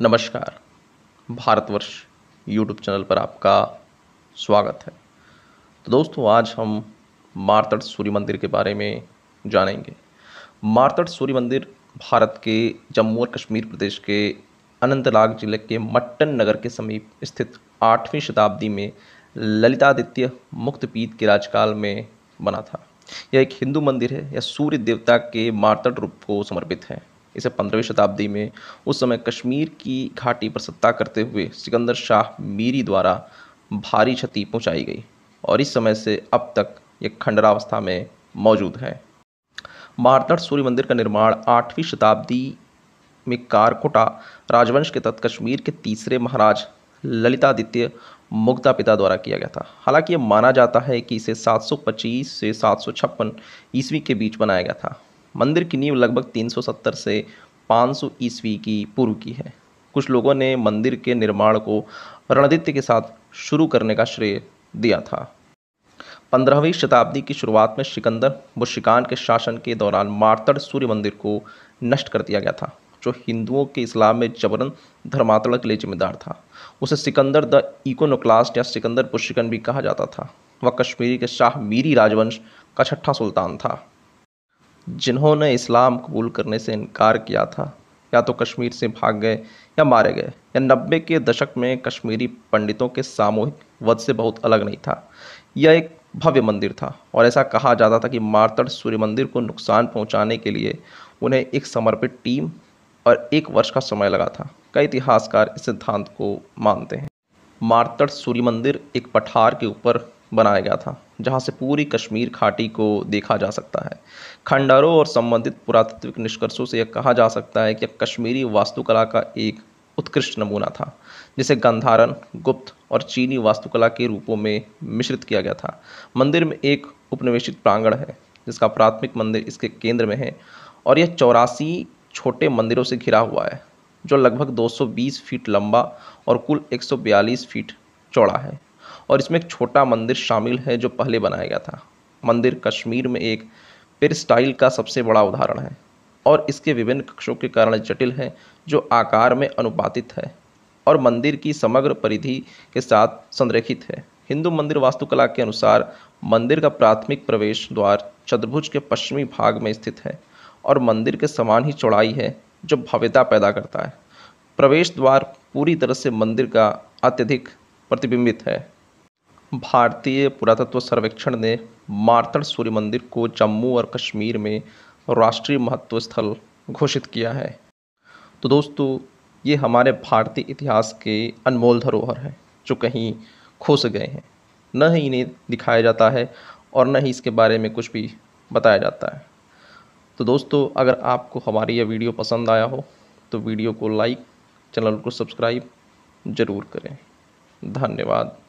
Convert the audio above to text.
नमस्कार Bharatvarsh YouTube channel पर आपका स्वागत है तो दोस्तों आज हम मारतट सूर्य मंदिर के बारे में जानेंगे मारतट सूर्य मंदिर भारत के जम्मू और कश्मीर प्रदेश के अनंतनाग जिले के मट्टन नगर के समीप स्थित आठवीं शताब्दी में ललितादित्य मुक्तपीत के राजकाल में बना था यह एक हिंदू मंदिर है यह सूर्य देवता के मारतट रूप को समर्पित है इसे पंद्रहवीं शताब्दी में उस समय कश्मीर की घाटी पर सत्ता करते हुए सिकंदर शाह मीरी द्वारा भारी क्षति पहुंचाई गई और इस समय से अब तक यह खंडरावस्था में मौजूद है मारतड़ सूर्य मंदिर का निर्माण आठवीं शताब्दी में कारकोटा राजवंश के तहत कश्मीर के तीसरे महाराज ललितादित्य मुग्धा पिता द्वारा किया गया था हालांकि ये माना जाता है कि इसे 725 से 756 ईस्वी के बीच बनाया गया था मंदिर की नींव लगभग 370 से 500 ईस्वी की पूर्व की है कुछ लोगों ने मंदिर के निर्माण को रणदित्य के साथ शुरू करने का श्रेय दिया था पंद्रहवीं शताब्दी की शुरुआत में सिकंदर बुशिकान के शासन के दौरान मारतड़ सूर्य मंदिर को नष्ट कर दिया गया था जो हिंदुओं के इस्लाम में जबरन धर्मांतरण के लिए जिम्मेदार था उसे सिकंदर द इकोनोक्लास्ट या सिकंदर पुशिकन भी कहा जाता था वह कश्मीरी के शाह मीरी राजवंश का छठा सुल्तान था जिन्होंने इस्लाम कबूल करने से इनकार किया था या तो कश्मीर से भाग गए या मारे गए या नब्बे के दशक में कश्मीरी पंडितों के सामूहिक वध से बहुत अलग नहीं था यह एक भव्य मंदिर था और ऐसा कहा जाता था कि मारतड़ सूर्य मंदिर को नुकसान पहुंचाने के लिए उन्हें एक समर्पित टीम और एक वर्ष का समय लगा था कई इतिहासकार इस सिद्धांत को मानते हैं मारतड़ सूर्य मंदिर एक पठार के ऊपर बनाया गया था जहाँ से पूरी कश्मीर घाटी को देखा जा सकता है खंडारों और संबंधित पुरातत्विक निष्कर्षों से यह कहा जा सकता है कि कश्मीरी वास्तुकला का एक उत्कृष्ट नमूना था जिसे गंधारन गुप्त और चीनी वास्तुकला के रूपों में मिश्रित किया गया था मंदिर में एक उपनिवेशित प्रांगण है जिसका प्राथमिक मंदिर इसके केंद्र में है और यह चौरासी छोटे मंदिरों से घिरा हुआ है जो लगभग 220 फीट लंबा और कुल 142 फीट चौड़ा है और इसमें एक छोटा मंदिर शामिल है जो पहले बनाया गया था मंदिर कश्मीर में एक स्टाइल का सबसे बड़ा उदाहरण है और इसके विभिन्न कक्षों के कारण जटिल है जो आकार में अनुपातित है और मंदिर की समग्र परिधि के साथ संरेखित है हिंदू मंदिर वास्तुकला के अनुसार मंदिर का प्राथमिक प्रवेश द्वार चतुर्भुज के पश्चिमी भाग में स्थित है और मंदिर के समान ही चौड़ाई है जो भव्यता पैदा करता है प्रवेश द्वार पूरी तरह से मंदिर का अत्यधिक प्रतिबिंबित है भारतीय पुरातत्व सर्वेक्षण ने मार्तड़ सूर्य मंदिर को जम्मू और कश्मीर में राष्ट्रीय महत्व स्थल घोषित किया है तो दोस्तों ये हमारे भारतीय इतिहास के अनमोल धरोहर हैं जो कहीं खोस गए हैं न ही इन्हें दिखाया जाता है और न ही इसके बारे में कुछ भी बताया जाता है तो दोस्तों अगर आपको हमारी यह वीडियो पसंद आया हो तो वीडियो को लाइक चैनल को सब्सक्राइब ज़रूर करें धन्यवाद